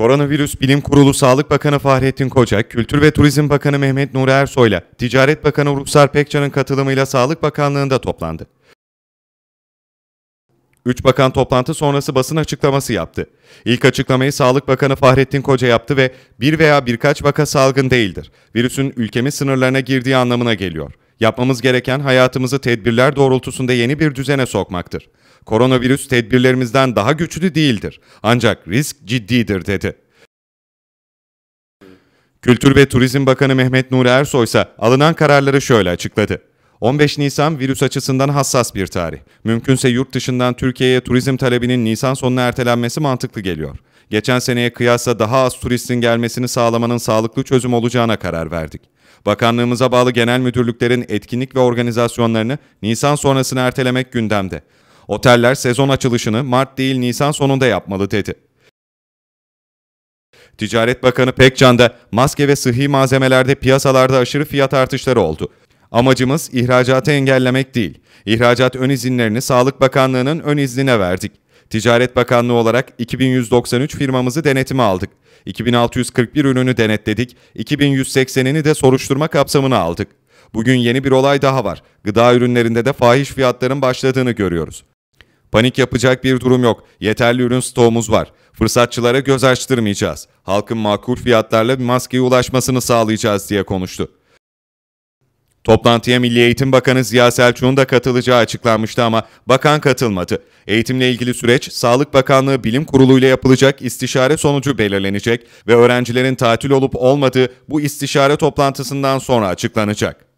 Koronavirüs Bilim Kurulu Sağlık Bakanı Fahrettin Koca, Kültür ve Turizm Bakanı Mehmet Nuri Ersoy'la Ticaret Bakanı Ruhsar Pekcan'ın katılımıyla Sağlık Bakanlığı'nda toplandı. Üç bakan toplantı sonrası basın açıklaması yaptı. İlk açıklamayı Sağlık Bakanı Fahrettin Koca yaptı ve bir veya birkaç vaka salgın değildir. Virüsün ülkemiz sınırlarına girdiği anlamına geliyor. Yapmamız gereken hayatımızı tedbirler doğrultusunda yeni bir düzene sokmaktır. Koronavirüs tedbirlerimizden daha güçlü değildir. Ancak risk ciddidir dedi. Kültür ve Turizm Bakanı Mehmet Nuri Ersoy ise alınan kararları şöyle açıkladı. 15 Nisan virüs açısından hassas bir tarih. Mümkünse yurt dışından Türkiye'ye turizm talebinin Nisan sonuna ertelenmesi mantıklı geliyor. Geçen seneye kıyasla daha az turistin gelmesini sağlamanın sağlıklı çözüm olacağına karar verdik. Bakanlığımıza bağlı genel müdürlüklerin etkinlik ve organizasyonlarını Nisan sonrasına ertelemek gündemde. Oteller sezon açılışını Mart değil Nisan sonunda yapmalı dedi. Ticaret Bakanı Pekcan'da maske ve sıhhi malzemelerde piyasalarda aşırı fiyat artışları oldu. Amacımız ihracatı engellemek değil. İhracat ön izinlerini Sağlık Bakanlığı'nın ön iznine verdik. Ticaret Bakanlığı olarak 2193 firmamızı denetime aldık. 2641 ürünü denetledik, 2180'ini de soruşturma kapsamına aldık. Bugün yeni bir olay daha var. Gıda ürünlerinde de fahiş fiyatların başladığını görüyoruz. Panik yapacak bir durum yok. Yeterli ürün stoğumuz var. Fırsatçılara göz açtırmayacağız. Halkın makul fiyatlarla maskeye ulaşmasını sağlayacağız diye konuştu. Toplantıya Milli Eğitim Bakanı Ziya Selçuk'un da katılacağı açıklanmıştı ama bakan katılmadı. Eğitimle ilgili süreç Sağlık Bakanlığı Bilim Kurulu ile yapılacak istişare sonucu belirlenecek ve öğrencilerin tatil olup olmadığı bu istişare toplantısından sonra açıklanacak.